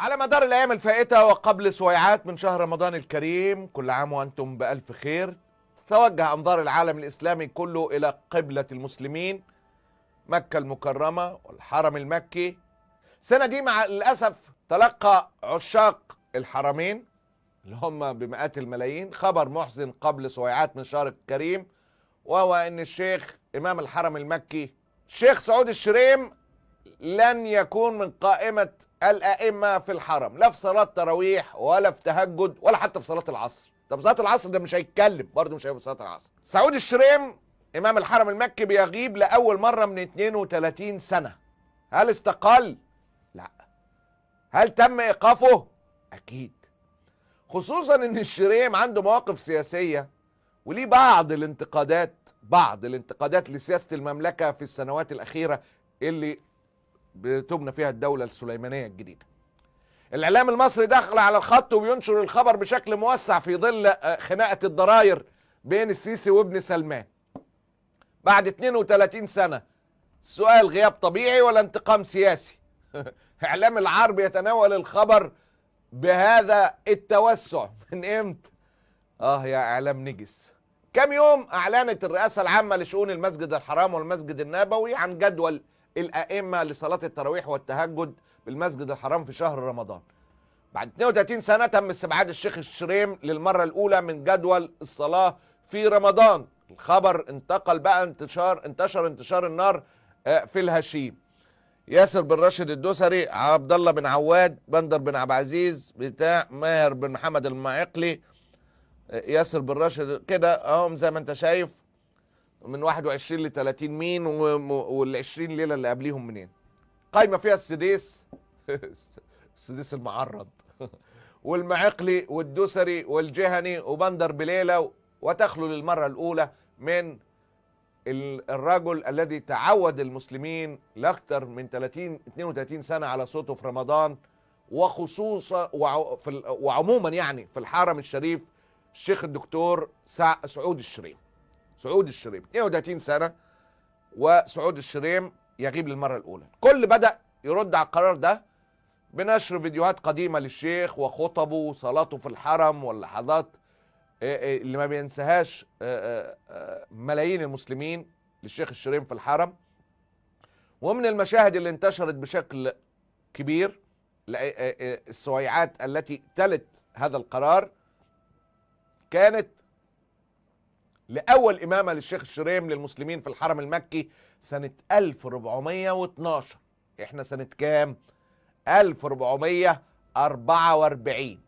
على مدار الايام الفائته وقبل سويعات من شهر رمضان الكريم كل عام وانتم بالف خير توجه انظار العالم الاسلامي كله الى قبله المسلمين مكه المكرمه والحرم المكي السنه دي مع الاسف تلقى عشاق الحرمين اللي هم بمئات الملايين خبر محزن قبل سويعات من شهر الكريم وهو ان الشيخ امام الحرم المكي الشيخ سعود الشريم لن يكون من قائمه الائمه في الحرم لا في صلاه تراويح ولا في تهجد ولا حتى في صلاه العصر طب صلاه العصر ده مش هيتكلم برضه مش هيبقى صلاه العصر سعود الشريم امام الحرم المكي بيغيب لاول مره من 32 سنه هل استقال لا هل تم ايقافه اكيد خصوصا ان الشريم عنده مواقف سياسيه وليه بعض الانتقادات بعض الانتقادات لسياسه المملكه في السنوات الاخيره اللي بتبنى فيها الدولة السليمانية الجديدة الإعلام المصري دخل على الخط وبينشر الخبر بشكل موسع في ظل آه، خناقة الضراير بين السيسي وابن سلمان بعد 32 سنة السؤال غياب طبيعي ولا انتقام سياسي إعلام العرب يتناول الخبر بهذا التوسع من امتى اه يا اعلام نجس كم يوم اعلنت الرئاسه العامه لشؤون المسجد الحرام والمسجد النبوي عن جدول الائمه لصلاه التراويح والتهجد بالمسجد الحرام في شهر رمضان. بعد 32 سنه تم استبعاد الشيخ الشريم للمره الاولى من جدول الصلاه في رمضان. الخبر انتقل بقى انتشار انتشر انتشار النار آه، في الهشيم. ياسر بن راشد الدوسري، عبد الله بن عواد، بندر بن عبد العزيز، بتاع ماهر بن محمد المعقلي، آه، ياسر بن راشد كده اهم زي ما انت شايف من 21 ل 30 مين وال 20 ليله اللي قبليهم منين قايمه فيها السديس السديس المعرض والمعقلي والدوسري والجهني وبندر بليله وتخلو للمره الاولى من الرجل الذي تعود المسلمين لاكثر من 30 32 سنه على صوته في رمضان وخصوصا وعموما يعني في الحرم الشريف الشيخ الدكتور سعود الشريف سعود الشريم 32 سنه وسعود الشريم يغيب للمره الاولى كل بدا يرد على القرار ده بنشر فيديوهات قديمه للشيخ وخطبه وصلاته في الحرم واللحظات آه، آه، اللي ما بينساهاش آه، ملايين المسلمين للشيخ الشريم في الحرم ومن المشاهد اللي انتشرت بشكل كبير السويعات التي تلت هذا القرار كانت لأول إمامة للشيخ الشريم للمسلمين في الحرم المكي سنة 1412 إحنا سنة كام؟ 1444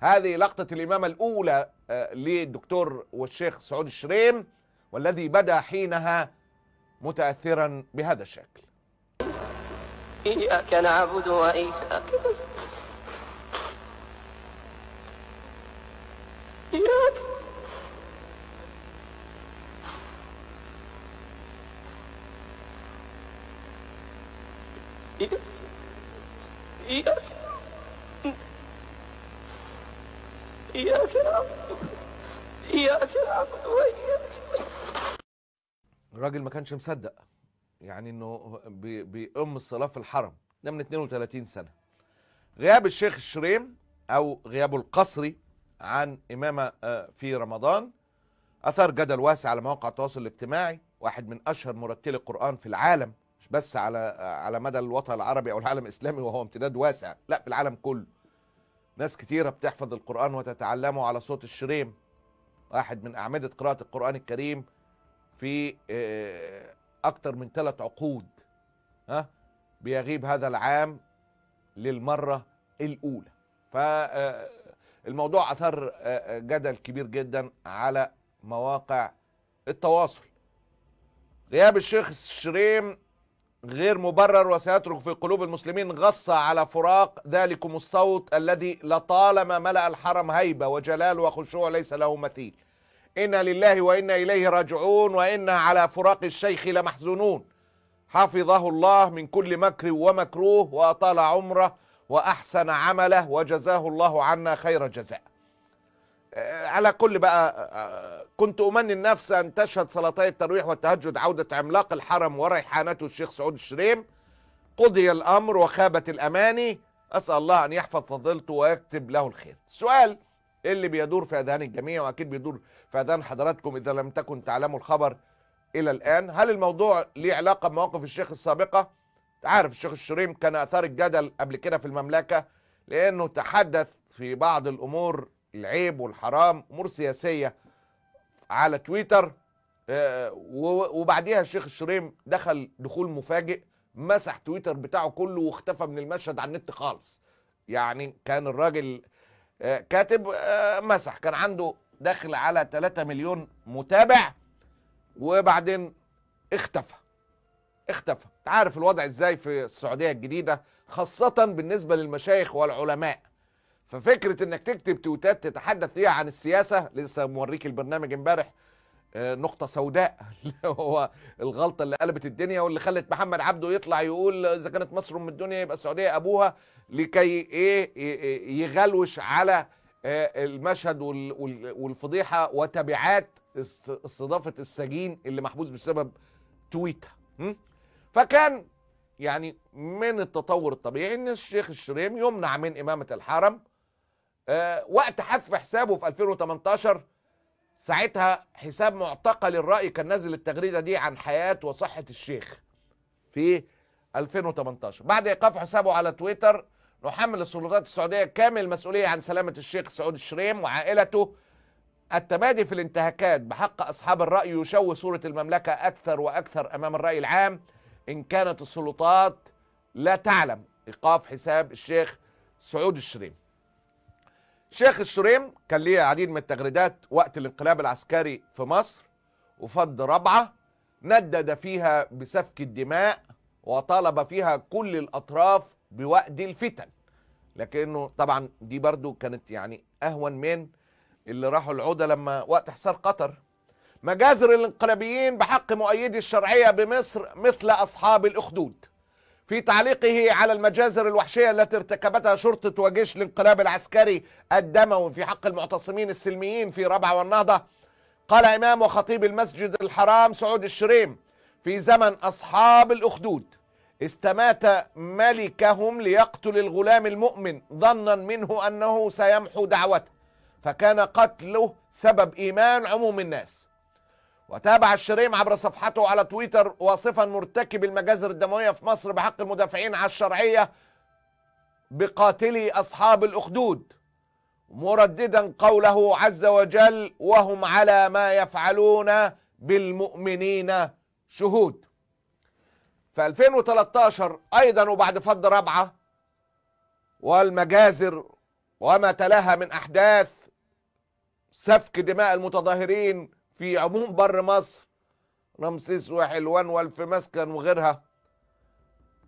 هذه لقطة الإمامة الأولى آه، للدكتور والشيخ سعود الشريم والذي بدا حينها متأثرا بهذا الشكل إياك نعبد وإياك نستعين إياك إياك إياك نعبد وإياك الراجل ما كانش مصدق يعني انه بيقوم الصلاه في الحرم ده من 32 سنه غياب الشيخ الشريم او غيابه القصري عن امامه آه، في رمضان اثار جدل واسع على مواقع التواصل الاجتماعي واحد من اشهر مرتلي القران في العالم مش بس على على مدى الوطن العربي او العالم الاسلامي وهو امتداد واسع لا في العالم كله ناس كثيره بتحفظ القران وتتعلمه على صوت الشريم واحد من اعمده قراءه القران الكريم في آه، اكثر من ثلاث عقود ها بيغيب هذا العام للمره الاولى فالموضوع آه، اثار آه، جدل كبير جدا على مواقع التواصل غياب الشيخ الشريم غير مبرر وسيترك في قلوب المسلمين غصة على فراق ذلكم الصوت الذي لطالما ملأ الحرم هيبة وجلال وخشوع ليس له مثيل إنا لله وإنا إليه راجعون وإنا على فراق الشيخ لمحزونون حفظه الله من كل مكر ومكروه وأطال عمره وأحسن عمله وجزاه الله عنا خير جزاء آه، على كل بقى آه، آه، كنت أمني النفس أن تشهد صلاتي الترويح والتهجد عودة عملاق الحرم وريحانته الشيخ سعود الشريم قضي الأمر وخابت الأماني أسأل الله أن يحفظ فضيلته ويكتب له الخير السؤال اللي بيدور في أذهان الجميع وأكيد بيدور في أذهان حضراتكم إذا لم تكن تعلموا الخبر إلى الآن هل الموضوع ليه علاقة بمواقف الشيخ السابقة؟ عارف الشيخ الشريم كان أثار الجدل قبل كده في المملكة لأنه تحدث في بعض الأمور العيب والحرام امور سياسيه على تويتر آه، وبعديها الشيخ الشريم دخل دخول مفاجئ مسح تويتر بتاعه كله واختفى من المشهد على النت خالص يعني كان الراجل آه، كاتب آه، مسح كان عنده دخل على 3 مليون متابع وبعدين اختفى اختفى عارف الوضع ازاي في السعوديه الجديده خاصه بالنسبه للمشايخ والعلماء ففكره انك تكتب تويتات تتحدث فيها عن السياسه لسه موريك البرنامج امبارح آه، نقطة سوداء اللي هو الغلطة اللي قلبت الدنيا واللي خلت محمد عبده يطلع يقول إذا كانت مصر أم الدنيا يبقى السعودية أبوها لكي إيه, إيه،, إيه، يغلوش على آه، المشهد والفضيحة وتبعات استضافة السجين اللي محبوس بسبب تويتة فكان يعني من التطور الطبيعي ان الشيخ الشريم يمنع من امامه الحرم آه، وقت حذف حسابه في 2018 ساعتها حساب معتقل الرأي كان نازل التغريدة دي عن حياة وصحة الشيخ في 2018 بعد إيقاف حسابه على تويتر نحمل السلطات السعودية كامل المسؤولية عن سلامة الشيخ سعود الشريم وعائلته التمادي في الانتهاكات بحق أصحاب الرأي يشوه صورة المملكة أكثر وأكثر أمام الرأي العام إن كانت السلطات لا تعلم إيقاف حساب الشيخ سعود الشريم شيخ الشريم كان ليه العديد من التغريدات وقت الانقلاب العسكري في مصر وفض رابعة ندد فيها بسفك الدماء وطالب فيها كل الأطراف بوأد الفتن لكنه طبعا دي برضو كانت يعني أهون من اللي راحوا العودة لما وقت حصار قطر مجازر الانقلابيين بحق مؤيدي الشرعية بمصر مثل أصحاب الأخدود في تعليقه على المجازر الوحشية التي ارتكبتها شرطة وجيش الانقلاب العسكري الدموي في حق المعتصمين السلميين في ربعة والنهضة قال إمام وخطيب المسجد الحرام سعود الشريم في زمن أصحاب الأخدود استمات ملكهم ليقتل الغلام المؤمن ظنا منه أنه سيمحو دعوته فكان قتله سبب إيمان عموم الناس وتابع الشريم عبر صفحته على تويتر واصفا مرتكب المجازر الدمويه في مصر بحق المدافعين عن الشرعيه بقاتلي اصحاب الاخدود مرددا قوله عز وجل وهم على ما يفعلون بالمؤمنين شهود في 2013 ايضا وبعد فض رابعه والمجازر وما تلاها من احداث سفك دماء المتظاهرين في عموم بر مصر رمسيس وحلوان والف مسكن وغيرها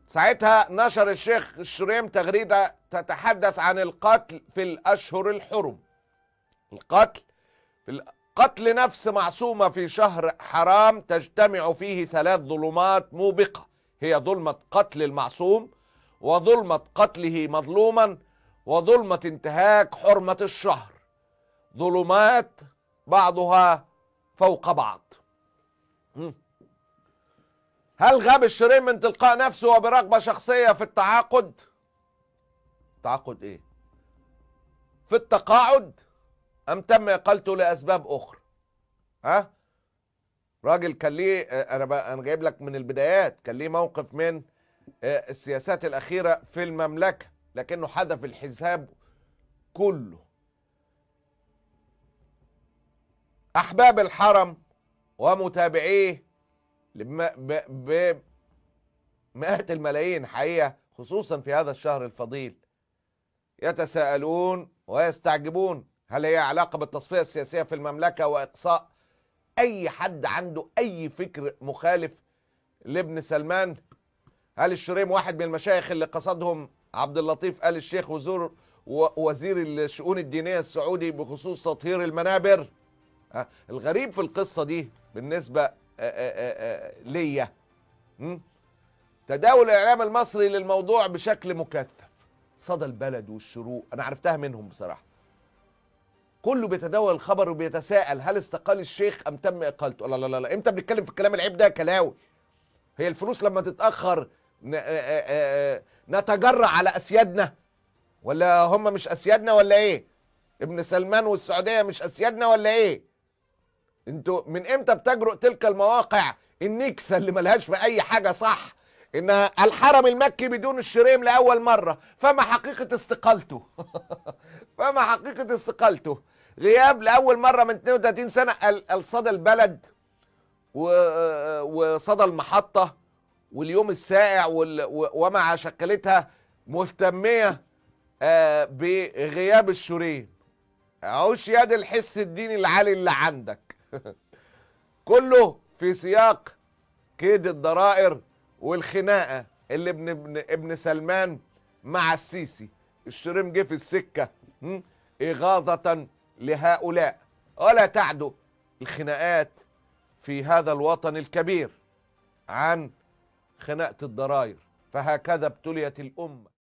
ساعتها نشر الشيخ الشريم تغريدة تتحدث عن القتل في الأشهر الحرم القتل في قتل نفس معصومة في شهر حرام تجتمع فيه ثلاث ظلمات موبقة هي ظلمة قتل المعصوم وظلمة قتله مظلوما وظلمة انتهاك حرمة الشهر ظلمات بعضها فوق بعض هل غاب الشرير من تلقاء نفسه وبرغبة شخصية في التعاقد تعاقد ايه في التقاعد ام تم اقالته لاسباب اخرى ها راجل كان ليه انا انا جايب لك من البدايات كان ليه موقف من آه، السياسات الاخيره في المملكه لكنه حذف الحساب كله أحباب الحرم ومتابعيه بمئات الملايين حقيقة خصوصا في هذا الشهر الفضيل يتساءلون ويستعجبون هل هي علاقة بالتصفية السياسية في المملكة وإقصاء أي حد عنده أي فكر مخالف لابن سلمان هل الشريم واحد من المشايخ اللي قصدهم عبد اللطيف آل الشيخ وزير وزير الشؤون الدينية السعودي بخصوص تطهير المنابر الغريب في القصه دي بالنسبه آه، آه، آه، ليا تداول الاعلام المصري للموضوع بشكل مكثف صدى البلد والشروق انا عرفتها منهم بصراحه كله بيتداول الخبر وبيتساءل هل استقال الشيخ ام تم اقالته لا لا لا, لا. امتى بنتكلم في الكلام العيب ده كلاوي هي الفلوس لما تتاخر نتجرع على اسيادنا ولا هم مش اسيادنا ولا ايه ابن سلمان والسعوديه مش اسيادنا ولا ايه انتوا من امتى بتجرؤ تلك المواقع النكسه اللي ملهاش في اي حاجه صح ان الحرم المكي بدون الشريم لاول مره فما حقيقه استقالته فما حقيقه استقالته غياب لاول مره من 32 سنه الصدى البلد وصدى المحطه واليوم السائع وما شكلتها مهتميه آه، بغياب الشريم عوش يد الحس الديني العالي اللي عندك كله في سياق كيد الضرائر والخناقه اللي ابن ابن, ابن سلمان مع السيسي الشريم جه في السكه اغاظه لهؤلاء ولا تعدو الخناقات في هذا الوطن الكبير عن خناقه الضرائر فهكذا ابتليت الامه